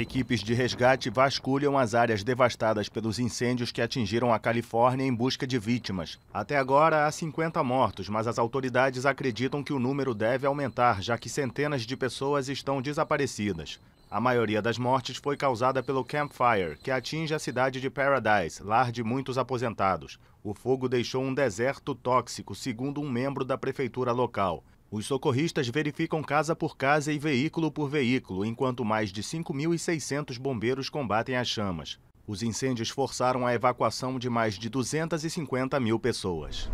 Equipes de resgate vasculham as áreas devastadas pelos incêndios que atingiram a Califórnia em busca de vítimas. Até agora há 50 mortos, mas as autoridades acreditam que o número deve aumentar, já que centenas de pessoas estão desaparecidas. A maioria das mortes foi causada pelo Campfire, que atinge a cidade de Paradise, lar de muitos aposentados. O fogo deixou um deserto tóxico, segundo um membro da prefeitura local. Os socorristas verificam casa por casa e veículo por veículo, enquanto mais de 5.600 bombeiros combatem as chamas. Os incêndios forçaram a evacuação de mais de 250 mil pessoas.